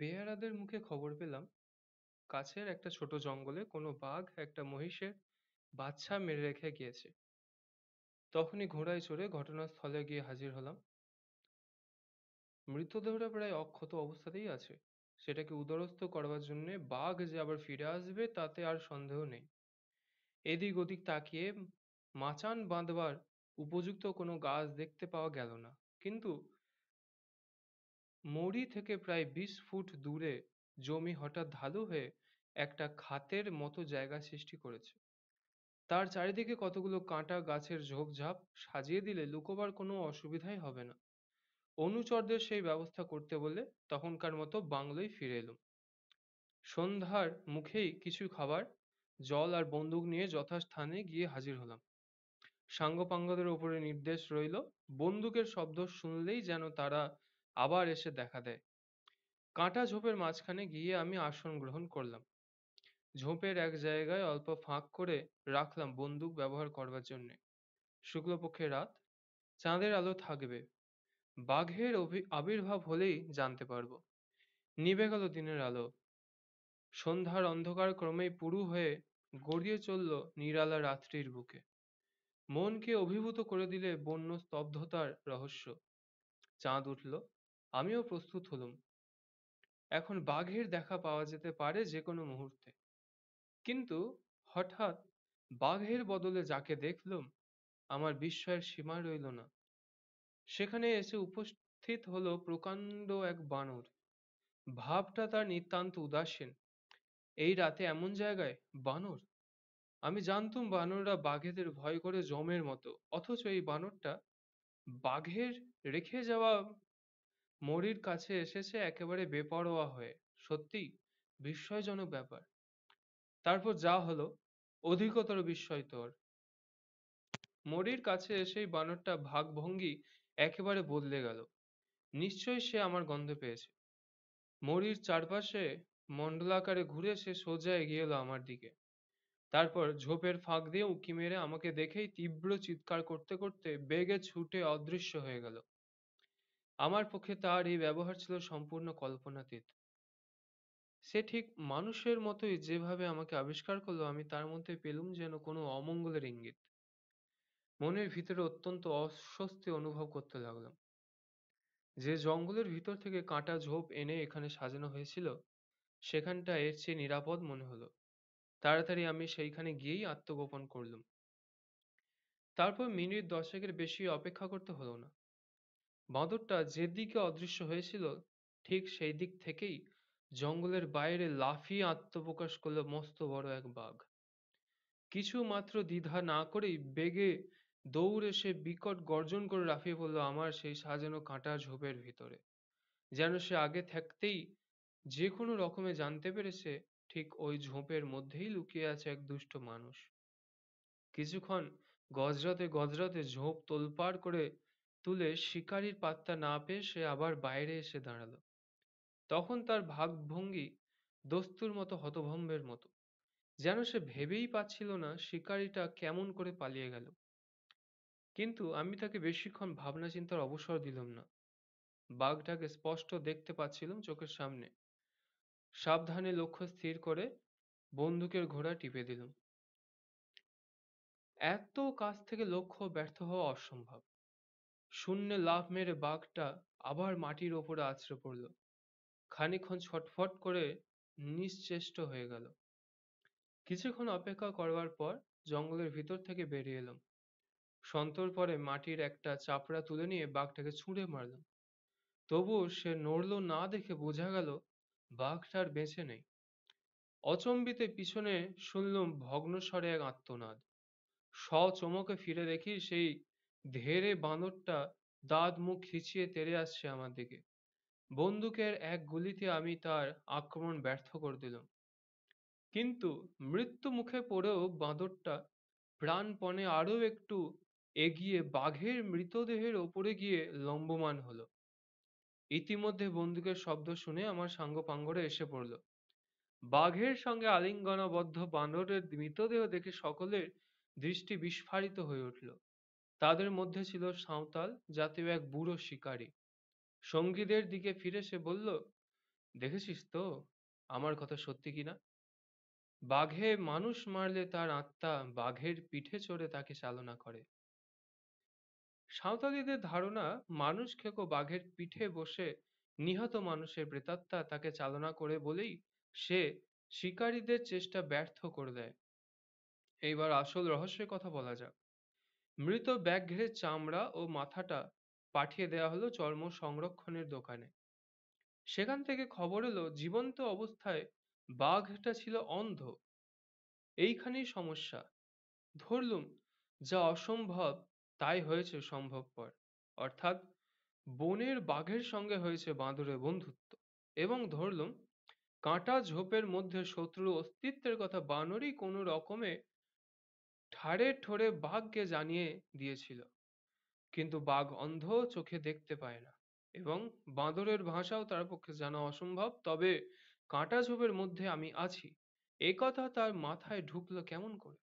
বেয়াড়াদের মুখে খবর পেলাম, কাছের একটা ছোট জঙ্গলে কোনো বাঘ একটা মহিষের বাচ্চা মেরে রেখে গিয়েছে। তখনই ঘোড়ায় চড়ে ঘটনাস্থলে গিয়ে হাজির হলাম। মৃতদেহটা প্রায় অক্ষত অবস্থাতেই আছে। সেটাকে উদরস্থ করবার জন্য বাঘ যে আবার ফিরে আসবে তাতে আর সন্দেহ নেই। এদিক ওদিক তাকিয়ে মাচান বাঁধবার উপযুক্ত কোনো গাছ দেখতে পাওয়া গেল না। কিন্তু মৌরি থেকে প্রায় বিশ ফুট দূরে জমি হঠাৎ ঢালু হয়ে একটা খাতের মতো জায়গা সৃষ্টি করেছে তার চারিদিকে কতগুলো কাঁটা গাছের ঝোপঝাপ সাজিয়ে দিলে লুকোবার কোনো অসুবিধাই হবে না অনুচরদের সেই ব্যবস্থা করতে বলে তখনকার মতো বাংলোয় ফিরে এলুম সন্ধ্যার মুখেই কিছু খাবার জল আর বন্দুক নিয়ে যথাস্থানে গিয়ে হাজির হলাম সাঙ্গপাঙ্গদের ওপরে নির্দেশ রইল বন্দুকের শব্দ শুনলেই যেন তারা আবার এসে দেখা দেয় কাঁটা ঝোপের মাঝখানে গিয়ে আমি আসন গ্রহণ করলাম ঝোপের এক জায়গায় অল্প ফাঁক করে রাখলাম বন্দুক ব্যবহার করবার জন্যে শুক্লপক্ষের রাত চাঁদের আলো থাকবে বাঘের অভি আবির্ভাব হলেই জানতে পারবো নিভে গেল দিনের আলো সন্ধ্যার অন্ধকার ক্রমেই পুরু হয়ে গড়িয়ে চলল নিরালা রাত্রির বুকে মনকে অভিভূত করে দিলে বন্য স্তব্ধতার রহস্য চাঁদ উঠল আমিও প্রস্তুত হলুম। এখন বাঘের দেখা পাওয়া যেতে পারে যেকোনো মুহূর্তে। কিন্তু হঠাৎ বাঘের বদলে যাকে দেখলুম আমার বিস্ময়ের সীমা রইল না। সেখানে এসে উপস্থিত হলো প্রকাণ্ড এক বানর। ভাবটা তার নিতান্ত উদাসীন। এই রাতে এমন জায়গায় বানর! আমি জানতুম বানররা বাঘেদের ভয় করে জমের মতো অথচ এই বানরটা বাঘের রেখে যাওয়া মৌরির কাছে এসেছে একেবারে বেপরোয়া হয়ে সত্যি বিস্ময়জনক ব্যাপার তারপর যা হলো অধিকতর বিস্ময় তোর মৌরির কাছে এসেই বানরটা ভাগভঙ্গি একেবারে বদলে গেল নিশ্চয়ই সে আমার গন্ধ পেয়েছে মৌরির চারপাশে মণ্ডলাকারে ঘুরে সে সোজা এগিয়ে এলো আমার দিকে তারপর ঝোপের ফাঁক দিয়ে উঁকি মেরে আমাকে দেখেই তীব্র চিৎকার করতে করতে বেগে ছুটে অদৃশ্য হয়ে গেল আমার পক্ষে তার এই ব্যবহার ছিল সম্পূর্ণ কল্পনাতীত। সে ঠিক মানুষের মতোই যেভাবে আমাকে আবিষ্কার করলো আমি তার মধ্যে পেলুম যেন কোনো অমঙ্গলের ইঙ্গিত। মনের ভিতরে অত্যন্ত অস্বস্তি অনুভব করতে লাগলাম। যে জঙ্গলের ভিতর থেকে কাঁটা ঝোপ এনে এখানে সাজানো হয়েছিল, সেখানটা এর চেয়ে নিরাপদ মনে হলো তাড়াতাড়ি আমি সেইখানে গিয়েই আত্মগোপন করলুম। তারপর মিনিট দশেকের বেশি অপেক্ষা করতে হলো না। বাঁদরটা যেদিকে অদৃশ্য হয়েছিল ঠিক সেই দিক থেকেই জঙ্গলের বাইরে লাফিয়ে আত্মপ্রকাশ করলো মস্ত বড় এক বাঘ কিছুমাত্র দ্বিধা না করেই বেগে দৌড়ে সে বিকট গর্জন করে লাফিয়ে পড়লো আমার সেই সাজানো কাঁটা ঝোপের ভিতরে যেন সে আগে থাকতেই যে কোনো রকমে জানতে পেরেছে ঠিক ওই ঝোপের মধ্যেই লুকিয়ে আছে এক দুষ্ট মানুষ কিছুক্ষণ গজরাতে গজরাতে ঝোপ তোলপাড় করে তুলে শিকারির পাত্তা না পেয়ে সে আবার বাইরে এসে দাঁড়াল তখন তার ভাবভঙ্গি দস্তুর মতো হতভম্বের মতো যেন সে ভেবেই পাচ্ছিল না শিকারিটা কেমন করে পালিয়ে গেল কিন্তু আমি তাকে বেশিক্ষণ ভাবনা চিন্তার অবসর দিলাম না বাঘটাকে স্পষ্ট দেখতে পাচ্ছিলাম চোখের সামনে সাবধানে লক্ষ্য স্থির করে বন্দুকের ঘোড়া টিপে দিলাম এত কাছ থেকে লক্ষ্য ব্যর্থ হওয়া অসম্ভব শূন্য লাফ মেরে বাঘটা আবার মাটির ওপরে আছড়ে পড়ল খানিকক্ষণ ছটফট করে নিশ্চেষ্ট হয়ে গেল কিছুক্ষণ অপেক্ষা করবার পর জঙ্গলের ভিতর থেকে বেরিয়ে এলাম পরে মাটির একটা চাপড়া তুলে নিয়ে বাঘটাকে ছুঁড়ে মারলাম তবুও সে নড়ল না দেখে বোঝা গেল বাঘটা আর বেঁচে নেই অচম্বিতে পিছনে শুনলুম ভগ্নস্বরে এক আত্মনাদ চমকে ফিরে দেখি সেই ধেড়ে বাঁদরটা দাঁত মুখ খিঁচিয়ে তেড়ে আসছে আমার দিকে বন্দুকের এক গুলিতে আমি তার আক্রমণ ব্যর্থ করে দিলাম কিন্তু মৃত্যু মুখে পড়েও বাঁদরটা প্রাণপণে আরও একটু এগিয়ে বাঘের মৃতদেহের ওপরে গিয়ে লম্বমান হলো ইতিমধ্যে বন্দুকের শব্দ শুনে আমার সাঙ্গপাঙ্গরে এসে পড়ল বাঘের সঙ্গে আলিঙ্গনাবদ্ধ বানরের মৃতদেহ দেখে সকলের দৃষ্টি বিস্ফারিত হয়ে উঠল তাদের মধ্যে ছিল সাঁওতাল জাতীয় এক বুড়ো শিকারি সঙ্গীদের দিকে ফিরে সে বলল দেখেছিস তো আমার কথা সত্যি কিনা বাঘে মানুষ মারলে তার আত্মা বাঘের পিঠে চড়ে তাকে চালনা করে সাঁওতালিদের ধারণা মানুষ খেকো বাঘের পিঠে বসে নিহত মানুষের প্রেতাত্মা তাকে চালনা করে বলেই সে শিকারীদের চেষ্টা ব্যর্থ করে দেয় এইবার আসল রহস্যের কথা বলা যাক মৃত ব্যাঘ্রের চামড়া ও মাথাটা পাঠিয়ে দেয়া হল চর্ম সংরক্ষণের দোকানে সেখান থেকে খবর এলো জীবন্ত অবস্থায় বাঘটা ছিল অন্ধ এইখানেই সমস্যা ধরলুম যা অসম্ভব তাই হয়েছে সম্ভবপর অর্থাৎ বনের বাঘের সঙ্গে হয়েছে বাঁদরের বন্ধুত্ব এবং ধরলুম কাঁটা ঝোপের মধ্যে শত্রুর অস্তিত্বের কথা বানরই কোনো রকমে ঠাড়ে ঠোরে বাঘকে জানিয়ে দিয়েছিল। কিন্তু বাঘ অন্ধ চোখে দেখতে পায় না এবং বাঁদরের ভাষাও তার পক্ষে জানা অসম্ভব তবে কাঁটাঝোপের মধ্যে আমি আছি এ কথা তার মাথায় ঢুকলো কেমন করে?